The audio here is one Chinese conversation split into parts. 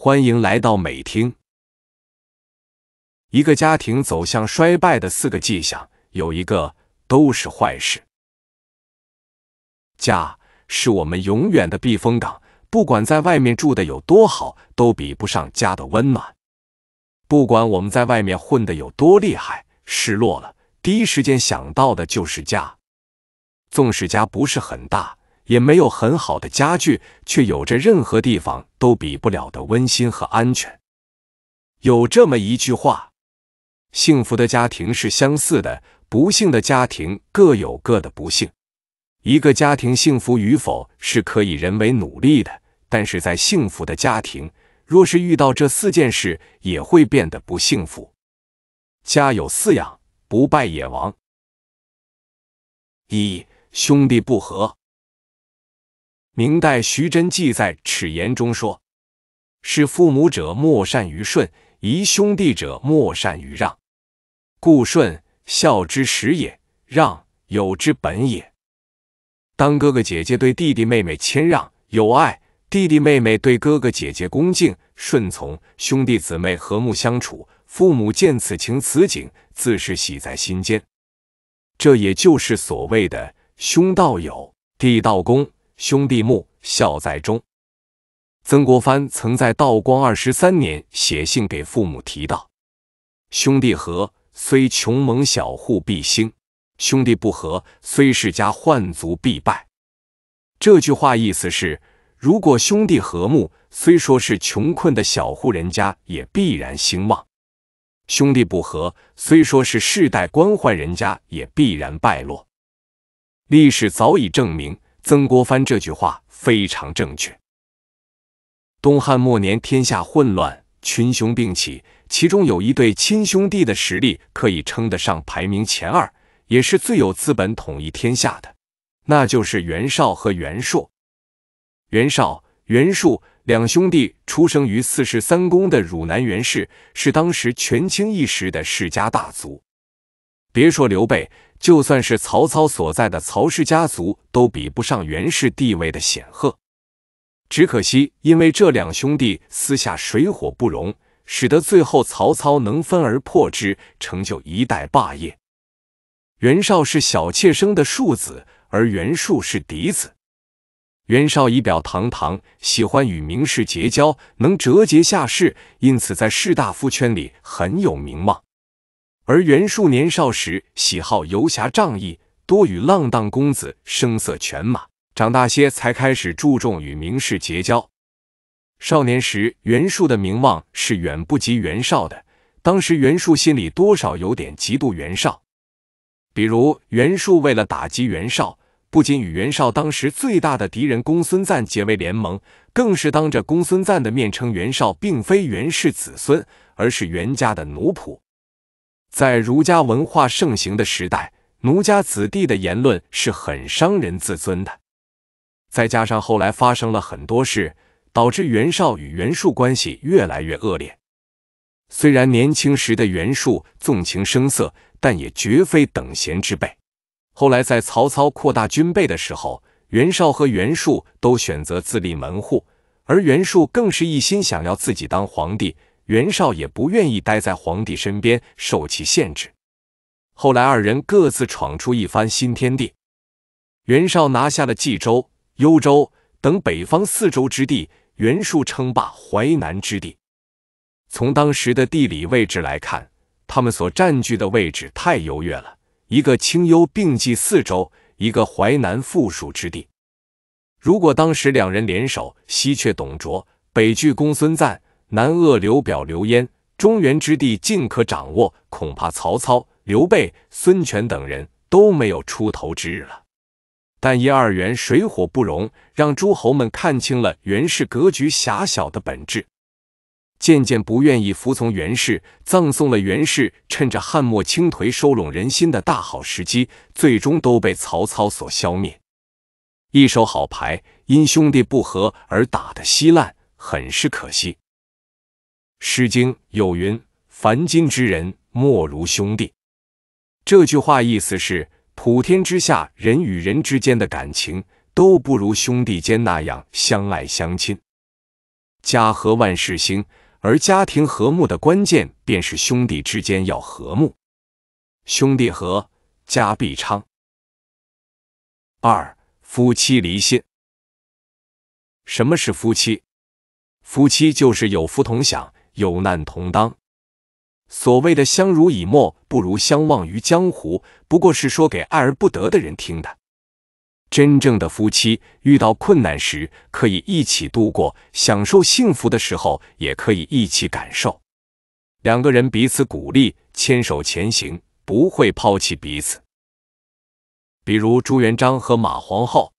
欢迎来到美听。一个家庭走向衰败的四个迹象，有一个都是坏事。家是我们永远的避风港，不管在外面住的有多好，都比不上家的温暖。不管我们在外面混的有多厉害，失落了，第一时间想到的就是家。纵使家不是很大。也没有很好的家具，却有着任何地方都比不了的温馨和安全。有这么一句话：幸福的家庭是相似的，不幸的家庭各有各的不幸。一个家庭幸福与否是可以人为努力的，但是在幸福的家庭，若是遇到这四件事，也会变得不幸福。家有四养，不败也亡。一兄弟不和。明代徐祯记载《齿言》中说：“事父母者莫善于顺，宜兄弟者莫善于让。故顺孝之始也，让友之本也。当哥哥姐姐对弟弟妹妹谦让友爱，弟弟妹妹对哥哥姐姐恭敬顺从，兄弟姊妹和睦相处，父母见此情此景，自是喜在心间。这也就是所谓的兄道友，弟道恭。”兄弟睦，孝在中。曾国藩曾在道光二十三年写信给父母，提到：“兄弟和，虽穷蒙小户必兴；兄弟不和，虽世家宦族必败。”这句话意思是：如果兄弟和睦，虽说是穷困的小户人家，也必然兴旺；兄弟不和，虽说是世代官宦人家，也必然败落。历史早已证明。曾国藩这句话非常正确。东汉末年，天下混乱，群雄并起，其中有一对亲兄弟的实力可以称得上排名前二，也是最有资本统一天下的，那就是袁绍和袁术。袁绍、袁术两兄弟出生于四世三公的汝南袁氏，是当时权倾一时的世家大族。别说刘备，就算是曹操所在的曹氏家族，都比不上袁氏地位的显赫。只可惜，因为这两兄弟私下水火不容，使得最后曹操能分而破之，成就一代霸业。袁绍是小妾生的庶子，而袁术是嫡子。袁绍仪表堂堂，喜欢与名士结交，能折节下士，因此在士大夫圈里很有名望。而袁术年少时喜好游侠仗义，多与浪荡公子声色犬马，长大些才开始注重与名士结交。少年时，袁术的名望是远不及袁绍的。当时，袁术心里多少有点嫉妒袁绍。比如，袁术为了打击袁绍，不仅与袁绍当时最大的敌人公孙瓒结为联盟，更是当着公孙瓒的面称袁绍并非袁氏子孙，而是袁家的奴仆。在儒家文化盛行的时代，奴家子弟的言论是很伤人自尊的。再加上后来发生了很多事，导致袁绍与袁术关系越来越恶劣。虽然年轻时的袁术纵情声色，但也绝非等闲之辈。后来在曹操扩大军备的时候，袁绍和袁术都选择自立门户，而袁术更是一心想要自己当皇帝。袁绍也不愿意待在皇帝身边受其限制。后来二人各自闯出一番新天地，袁绍拿下了冀州、幽州等北方四州之地，袁术称霸淮南之地。从当时的地理位置来看，他们所占据的位置太优越了：一个清幽并济四州，一个淮南富庶之地。如果当时两人联手，西却董卓，北拒公孙瓒。南鄂刘表、刘焉，中原之地尽可掌握，恐怕曹操、刘备、孙权等人都没有出头之日了。但因二袁水火不容，让诸侯们看清了袁氏格局狭小的本质，渐渐不愿意服从袁氏，葬送了袁氏趁着汉末倾颓收拢人心的大好时机，最终都被曹操所消灭。一手好牌，因兄弟不和而打得稀烂，很是可惜。《诗经》有云：“凡今之人，莫如兄弟。”这句话意思是，普天之下，人与人之间的感情都不如兄弟间那样相爱相亲。家和万事兴，而家庭和睦的关键便是兄弟之间要和睦。兄弟和，家必昌。二、夫妻离心。什么是夫妻？夫妻就是有福同享。有难同当，所谓的相濡以沫，不如相忘于江湖，不过是说给爱而不得的人听的。真正的夫妻遇到困难时可以一起度过，享受幸福的时候也可以一起感受，两个人彼此鼓励，牵手前行，不会抛弃彼此。比如朱元璋和马皇后，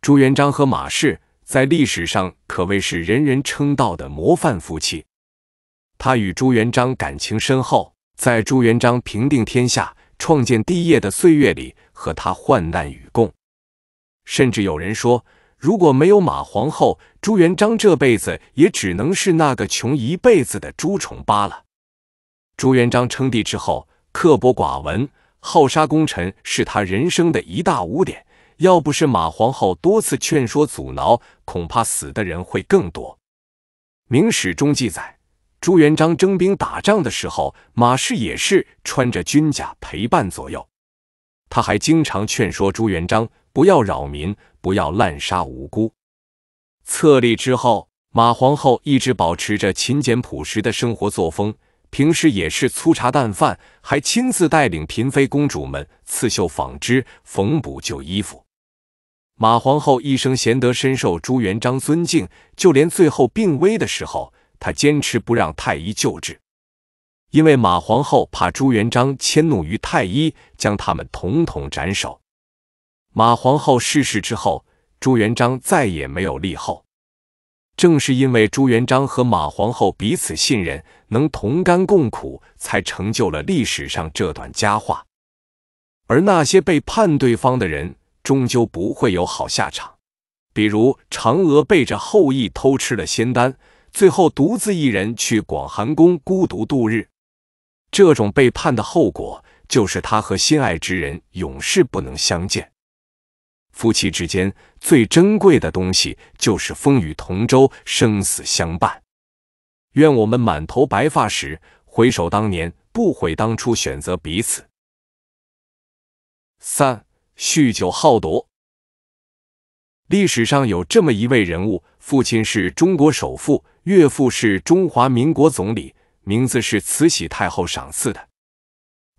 朱元璋和马氏在历史上可谓是人人称道的模范夫妻。他与朱元璋感情深厚，在朱元璋平定天下、创建帝业的岁月里，和他患难与共。甚至有人说，如果没有马皇后，朱元璋这辈子也只能是那个穷一辈子的朱重八了。朱元璋称帝之后，刻薄寡闻，好杀功臣，是他人生的一大污点。要不是马皇后多次劝说阻挠，恐怕死的人会更多。《明史》中记载。朱元璋征兵打仗的时候，马氏也是穿着军甲陪伴左右。他还经常劝说朱元璋不要扰民，不要滥杀无辜。册立之后，马皇后一直保持着勤俭朴实的生活作风，平时也是粗茶淡饭，还亲自带领嫔妃、公主们刺绣、纺织、缝补旧衣服。马皇后一生贤德，深受朱元璋尊敬，就连最后病危的时候。他坚持不让太医救治，因为马皇后怕朱元璋迁怒于太医，将他们统统斩首。马皇后逝世之后，朱元璋再也没有立后。正是因为朱元璋和马皇后彼此信任，能同甘共苦，才成就了历史上这段佳话。而那些背叛对方的人，终究不会有好下场。比如嫦娥背着后羿偷吃了仙丹。最后独自一人去广寒宫孤独度日，这种背叛的后果就是他和心爱之人永世不能相见。夫妻之间最珍贵的东西就是风雨同舟、生死相伴。愿我们满头白发时回首当年，不悔当初选择彼此。三、酗酒好赌。历史上有这么一位人物，父亲是中国首富。岳父是中华民国总理，名字是慈禧太后赏赐的。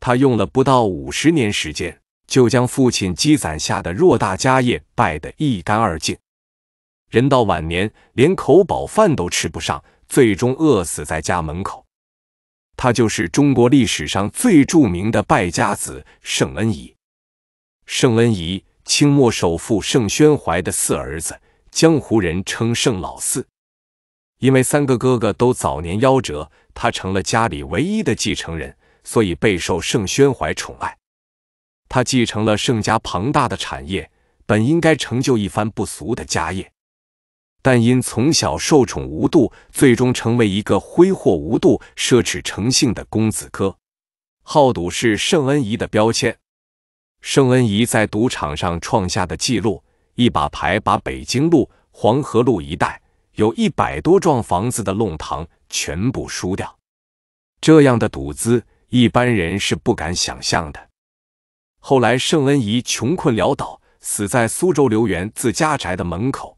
他用了不到五十年时间，就将父亲积攒下的偌大家业败得一干二净。人到晚年，连口饱饭都吃不上，最终饿死在家门口。他就是中国历史上最著名的败家子盛恩仪。盛恩仪，清末首富盛宣怀的四儿子，江湖人称盛老四。因为三个哥哥都早年夭折，他成了家里唯一的继承人，所以备受盛宣怀宠爱。他继承了盛家庞大的产业，本应该成就一番不俗的家业，但因从小受宠无度，最终成为一个挥霍无度、奢侈成性的公子哥。好赌是盛恩仪的标签。盛恩仪在赌场上创下的记录：一把牌把北京路、黄河路一带。有一百多幢房子的弄堂全部输掉，这样的赌资一般人是不敢想象的。后来，盛恩仪穷困潦倒，死在苏州留园自家宅的门口。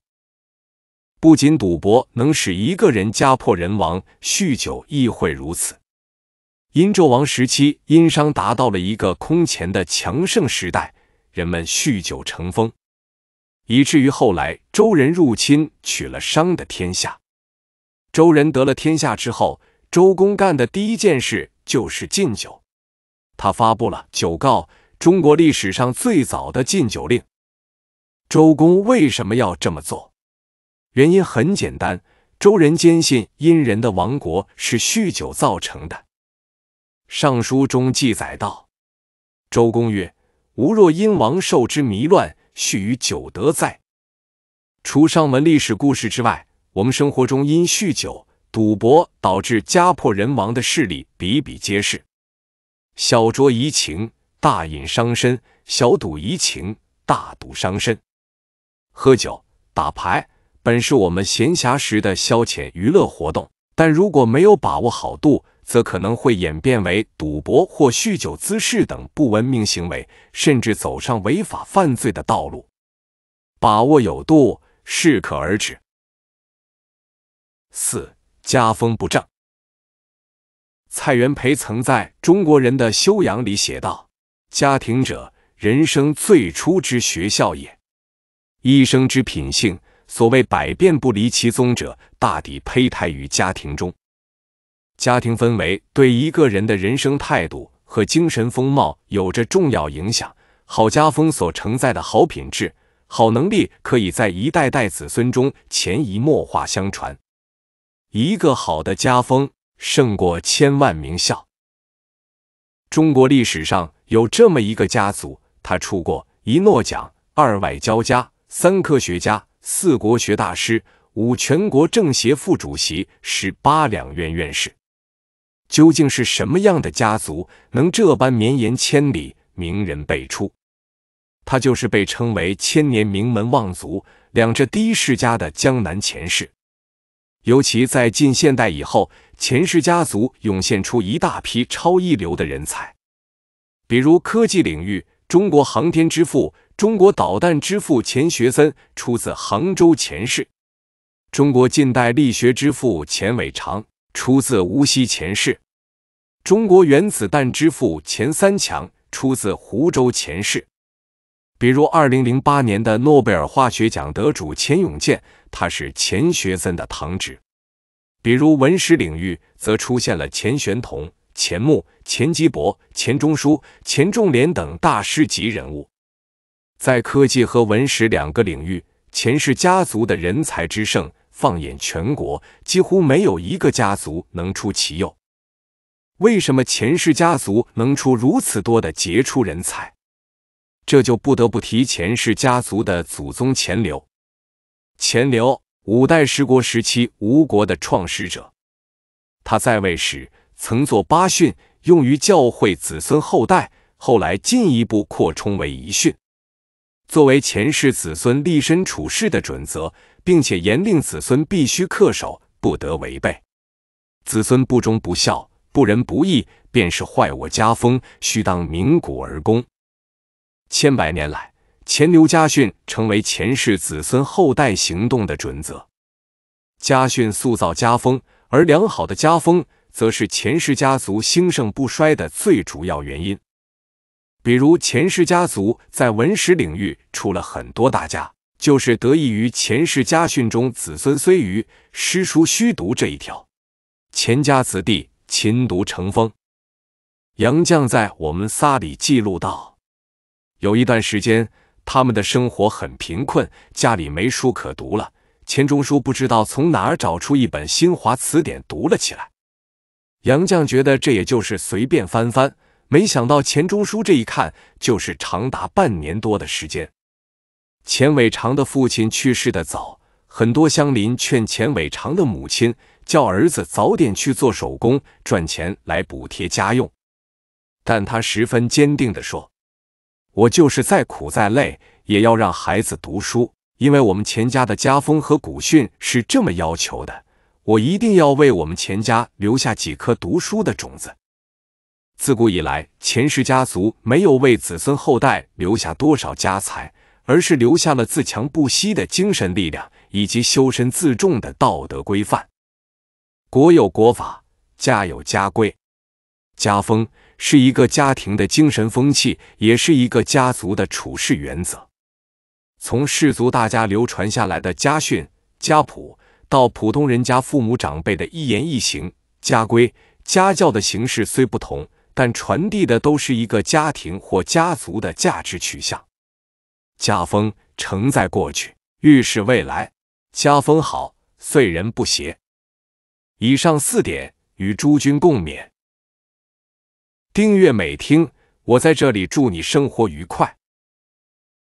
不仅赌博能使一个人家破人亡，酗酒亦会如此。殷纣王时期，殷商达到了一个空前的强盛时代，人们酗酒成风。以至于后来周人入侵，取了商的天下。周人得了天下之后，周公干的第一件事就是禁酒，他发布了《酒诰》，中国历史上最早的禁酒令。周公为什么要这么做？原因很简单，周人坚信殷人的亡国是酗酒造成的。《尚书》中记载道：“周公曰：‘吾若殷王受之迷乱。’”蓄于酒德哉！除上文历史故事之外，我们生活中因酗酒、赌博导致家破人亡的事例比比皆是。小酌怡情，大饮伤身；小赌怡情，大赌伤身。喝酒、打牌本是我们闲暇时的消遣娱乐活动，但如果没有把握好度，则可能会演变为赌博或酗酒滋事等不文明行为，甚至走上违法犯罪的道路。把握有度，适可而止。四、家风不正。蔡元培曾在中国人的修养里写道：“家庭者，人生最初之学校也。一生之品性，所谓百变不离其宗者，大抵胚胎于家庭中。”家庭氛围对一个人的人生态度和精神风貌有着重要影响。好家风所承载的好品质、好能力，可以在一代代子孙中潜移默化相传。一个好的家风胜过千万名校。中国历史上有这么一个家族，他出过一诺奖、二外交家、三科学家、四国学大师、五全国政协副主席、十八两院院士。究竟是什么样的家族能这般绵延千里，名人辈出？他就是被称为“千年名门望族”、两浙第一世家的江南钱氏。尤其在近现代以后，钱氏家族涌现出一大批超一流的人才，比如科技领域，中国航天之父、中国导弹之父钱学森出自杭州钱氏；中国近代力学之父钱伟长。出自无锡钱氏，中国原子弹之父钱三强出自湖州钱氏。比如2008年的诺贝尔化学奖得主钱永健，他是钱学森的堂侄。比如文史领域，则出现了钱玄同、钱穆、钱基博、钱钟书、钱仲廉等大师级人物。在科技和文史两个领域，钱氏家族的人才之盛。放眼全国，几乎没有一个家族能出其右。为什么钱氏家族能出如此多的杰出人才？这就不得不提钱氏家族的祖宗钱镠。钱镠，五代十国时期吴国的创始者。他在位时曾作八训，用于教诲子孙后代，后来进一步扩充为遗训，作为钱氏子孙立身处世的准则。并且严令子孙必须恪守，不得违背。子孙不忠不孝、不仁不义，便是坏我家风，须当鸣鼓而攻。千百年来，钱牛家训成为钱氏子孙后代行动的准则。家训塑造家风，而良好的家风，则是钱氏家族兴盛不衰的最主要原因。比如，钱氏家族在文史领域出了很多大家。就是得益于钱氏家训中“子孙虽愚，诗书须读”这一条，钱家子弟勤读成风。杨绛在我们仨里记录道：“有一段时间，他们的生活很贫困，家里没书可读了。钱钟书不知道从哪儿找出一本《新华词典》，读了起来。”杨绛觉得这也就是随便翻翻，没想到钱钟书这一看就是长达半年多的时间。钱伟长的父亲去世的早，很多乡邻劝钱伟长的母亲叫儿子早点去做手工赚钱来补贴家用，但他十分坚定地说：“我就是再苦再累，也要让孩子读书，因为我们钱家的家风和古训是这么要求的。我一定要为我们钱家留下几颗读书的种子。自古以来，钱氏家族没有为子孙后代留下多少家财。”而是留下了自强不息的精神力量，以及修身自重的道德规范。国有国法，家有家规。家风是一个家庭的精神风气，也是一个家族的处事原则。从氏族大家流传下来的家训、家谱，到普通人家父母长辈的一言一行，家规、家教的形式虽不同，但传递的都是一个家庭或家族的价值取向。家风承载过去，预示未来。家风好，遂人不邪。以上四点与诸君共勉。订阅美听，我在这里祝你生活愉快。